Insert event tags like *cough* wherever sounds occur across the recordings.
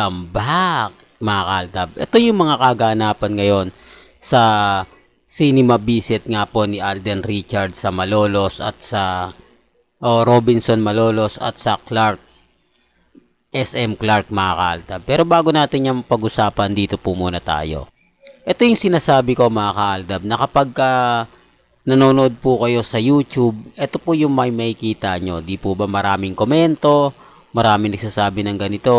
Welcome back mga kaltab. Ito yung mga kaganapan ngayon sa cinema visit nga po ni Alden Richard sa Malolos at sa oh, Robinson Malolos at sa Clark SM Clark mga kaltab. Pero bago natin yung pag-usapan dito po muna tayo. Ito yung sinasabi ko mga kaltab na kapag uh, nanonood po kayo sa YouTube, ito po yung may makikita nyo. Di po ba maraming komento, maraming nagsasabi ng ganito,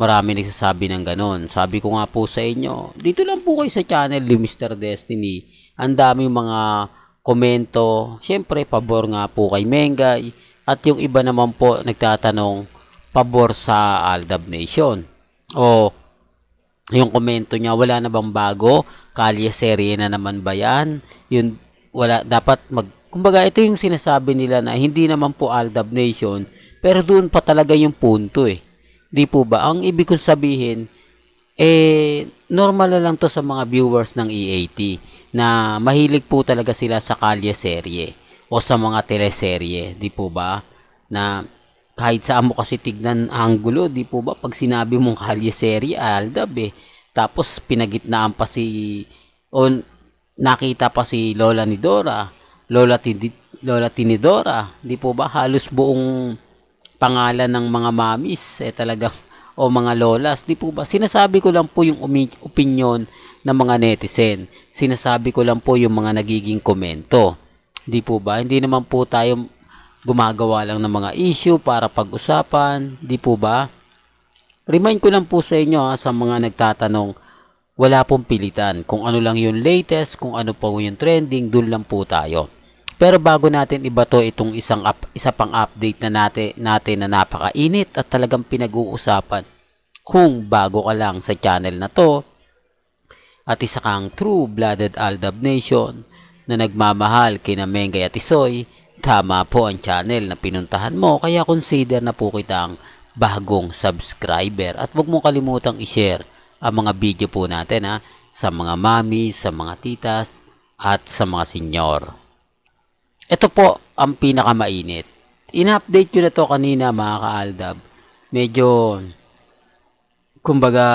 Marami nagsasabi ng ganon. Sabi ko nga po sa inyo, dito lang po kayo sa channel ni Mr. Destiny. Ang daming mga komento. Siyempre, pabor nga po kay Mengay. At yung iba naman po nagtatanong, pabor sa Aldab Nation. O, yung komento niya, wala na bang bago? Kalye serye na naman ba yan? Yun, wala, dapat mag... Kumbaga, ito yung sinasabi nila na hindi naman po Aldab Nation, pero doon pa talaga yung punto eh Di po ba? Ang ibig kong sabihin, eh, normal na lang to sa mga viewers ng EAT na mahilig po talaga sila sa kalye serye o sa mga teleserye, di po ba? Na kahit saan mo kasi tignan ang gulo, di po ba? Pag sinabi mong kalye serye, aldab eh. Tapos pinagitnaan pa si, o nakita pa si Lola ni Dora, Lola, ti, Lola ti ni Dora. di po ba? Halos buong pangalan ng mga mamis, eh talagang, o mga lolas, di po ba? Sinasabi ko lang po yung opinion ng mga netizen. Sinasabi ko lang po yung mga nagiging komento. Di po ba? Hindi naman po tayo gumagawa lang ng mga issue para pag-usapan. Di po ba? Remind ko lang po sa inyo ha, ah, sa mga nagtatanong, wala pong pilitan. Kung ano lang yung latest, kung ano po yung trending, doon lang po tayo. Pero bago natin ibato itong isang up, isa pang update na natin, natin na napakainit at talagang pinag-uusapan. Kung bago ka lang sa channel na to at isa kang true-blooded Aldab Nation na nagmamahal kina Mengay at Isoy, tama po ang channel na pinuntahan mo kaya consider na po kitang bagong subscriber at huwag mong kalimutang i-share ang mga video po natin ha, sa mga mami, sa mga titas at sa mga senyor. Ito po ang pinakamainit. In-update ko na to kanina mga ka-aldab. Medyo, kumbaga,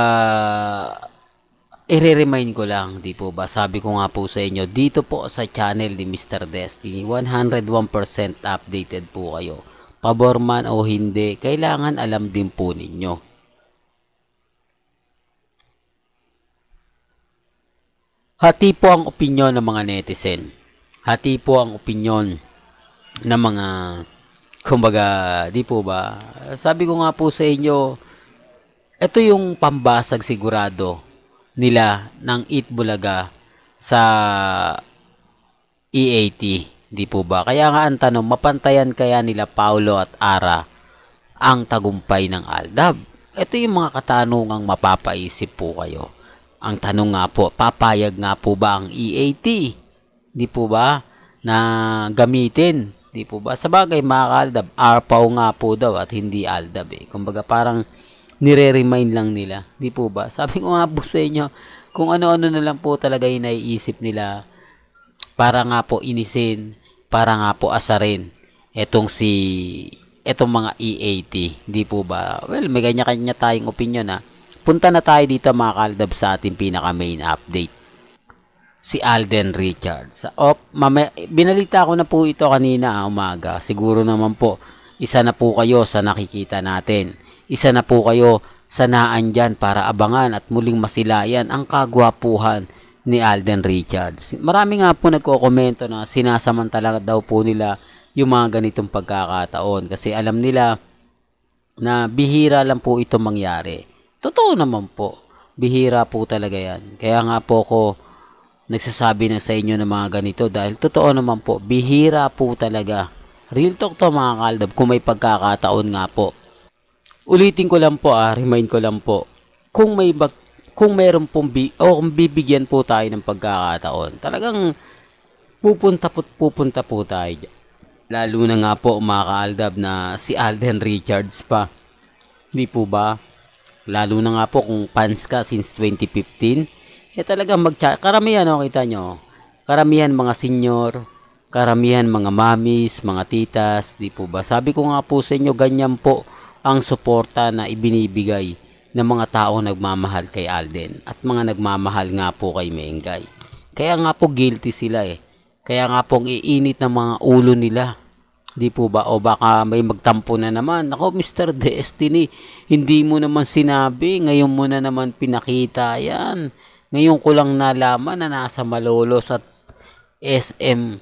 i-remind ko lang, di po ba? Sabi ko nga po sa inyo, dito po sa channel ni Mr. Destiny, 101% updated po kayo. Pabor man o hindi, kailangan alam din po ninyo. Hati po ang opinyon ng mga netizen hati po ang opinyon ng mga kumbaga, di po ba? Sabi ko nga po sa inyo, ito yung pambasag sigurado nila ng Eat Bulaga sa EAT, di po ba? Kaya nga ang tanong, mapantayan kaya nila Paulo at Ara ang tagumpay ng Aldab? Ito yung mga katanungang mapapaisip po kayo. Ang tanong nga po, papayag nga po ba ang EAT? Di po ba? Na gamitin. Di po ba? Sa bagay mga kaaldab, arpaw nga po daw at hindi aldab eh. Kumbaga parang nire-remind lang nila. Di po ba? Sabi ko nga po sa inyo, kung ano-ano na lang po talaga yung naiisip nila para nga po inisin, para nga po asarin etong si etong mga EAT. Di po ba? Well, may kanya-kanya tayong opinion ha. Punta na tayo dito mga kaldab sa ating pinaka main update si Alden Richards. Op, mama, binalita ko na po ito kanina ah, umaga. Siguro naman po, isa na po kayo sa nakikita natin. Isa na po kayo sa naandyan para abangan at muling masilayan ang kagwapuhan ni Alden Richards. Marami nga po nagko-komento na sinasamantala daw po nila yung mga ganitong pagkakataon kasi alam nila na bihira lang po ito mangyari. Totoo naman po. Bihira po talaga yan. Kaya nga po ko nagsasabi na sa inyo ng mga ganito dahil totoo naman po, bihira po talaga. Real talk to mga kaldab kung may pagkakataon nga po. Ulitin ko lang po ah, remind ko lang po. Kung may bak kung meron pong bi o kung bibigyan po tayo ng pagkakataon, talagang pupunta po, pupunta po tayo dyan. Lalo na nga po mga kaaldab na si Alden Richards pa. Hindi po ba? Lalo na nga po kung fans ka since 2015 eh talaga magtsa, karamihan oh, kita nyo, karamihan mga senior, karamihan mga mamis, mga titas, di po ba? Sabi ko nga po sa inyo, ganyan po ang suporta na ibinibigay ng mga tao nagmamahal kay Alden at mga nagmamahal nga po kay Mengay. Kaya nga po guilty sila eh. Kaya nga pong iinit ng mga ulo nila. Di po ba? O baka may magtampo na naman. Ako, Mr. Destiny, hindi mo naman sinabi. Ngayon mo na naman pinakita yan. Ngayon ko lang nalaman na nasa Malolos at SM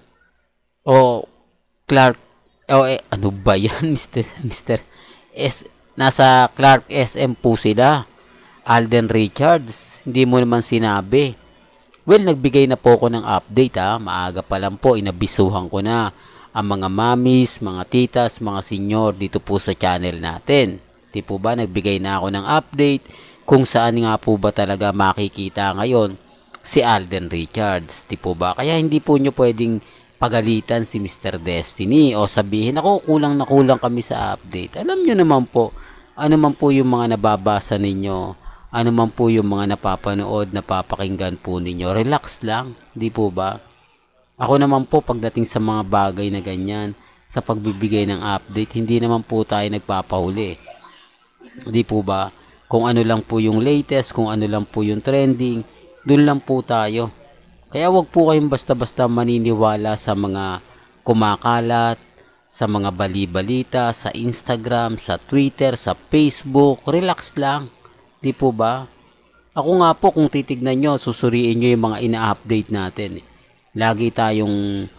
o Clark o eh, ano ba yan *laughs* Mr. Mr. S nasa Clark SM po sila Alden Richards hindi mo naman sinabi well nagbigay na po ako ng update ha ah. maaga pa lang po inabisuhan ko na ang mga mamis, mga titas, mga senior dito po sa channel natin. Di po ba nagbigay na ako ng update kung saan nga po ba talaga makikita ngayon si Alden Richards, di po ba? Kaya hindi po nyo pwedeng pagalitan si Mr. Destiny o sabihin ako kulang na kulang kami sa update. Alam nyo naman po, ano man po yung mga nababasa ninyo, ano man po yung mga napapanood, napapakinggan po ninyo, relax lang, di po ba? Ako naman po pagdating sa mga bagay na ganyan, sa pagbibigay ng update, hindi naman po tayo nagpapahuli. Di po ba? kung ano lang po yung latest, kung ano lang po yung trending, doon lang po tayo. Kaya wag po kayong basta-basta maniniwala sa mga kumakalat, sa mga bali-balita, sa Instagram, sa Twitter, sa Facebook. Relax lang. Di po ba? Ako nga po kung titignan nyo, susuriin nyo yung mga ina-update natin. Lagi tayong,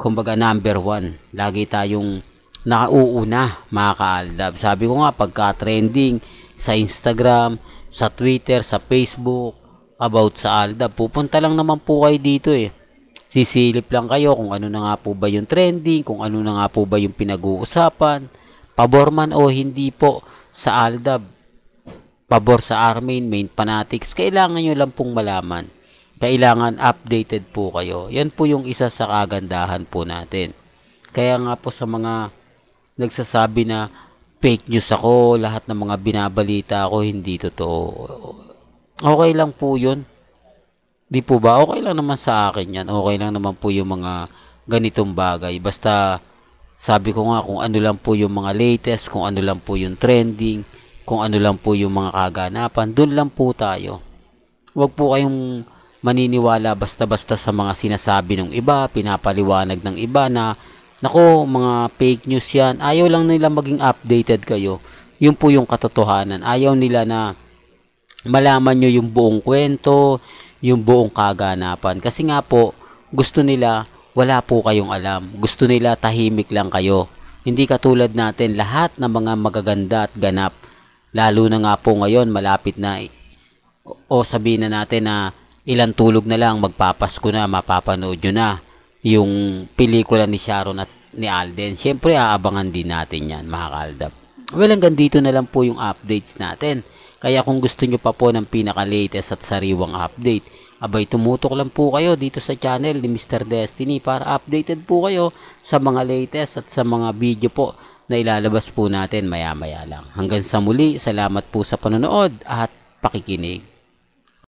kumbaga number one. Lagi tayong nakauuna mga ka Sabi ko nga, pagka-trending, sa Instagram, sa Twitter, sa Facebook, about sa Aldab. Pupunta lang naman po kayo dito eh. Sisilip lang kayo kung ano na nga po ba yung trending, kung ano na nga po ba yung pinag-uusapan. Pabor man o hindi po sa Aldab. Pabor sa Armin, main fanatics. Kailangan nyo lang pong malaman. Kailangan updated po kayo. Yan po yung isa sa kagandahan po natin. Kaya nga po sa mga nagsasabi na fake news ako, lahat ng mga binabalita ko hindi totoo. Okay lang po 'yun. Di po ba? Okay lang naman sa akin 'yan. Okay lang naman po yung mga ganitong bagay. Basta sabi ko nga kung ano lang po yung mga latest, kung ano lang po yung trending, kung ano lang po yung mga kaganapan, doon lang po tayo. Huwag po kayong maniniwala basta-basta sa mga sinasabi ng iba, pinapaliwanag ng iba na Nako, mga fake news yan. Ayaw lang nila maging updated kayo. Yun po yung katotohanan. Ayaw nila na malaman nyo yung buong kwento, yung buong kaganapan. Kasi nga po, gusto nila wala po kayong alam. Gusto nila tahimik lang kayo. Hindi katulad natin lahat ng mga magaganda at ganap. Lalo na nga po ngayon, malapit na o sabihin na natin na ilang tulog na lang, magpapasko na, mapapanood nyo na yung pelikula ni Sharon at ni Alden. Siyempre, aabangan din natin yan, mga kaaldap. Well, hanggang dito na lang po yung updates natin. Kaya kung gusto nyo pa po ng pinaka-latest at sariwang update, abay tumutok lang po kayo dito sa channel ni Mr. Destiny para updated po kayo sa mga latest at sa mga video po na ilalabas po natin maya-maya lang. Hanggang sa muli, salamat po sa panonood at pakikinig.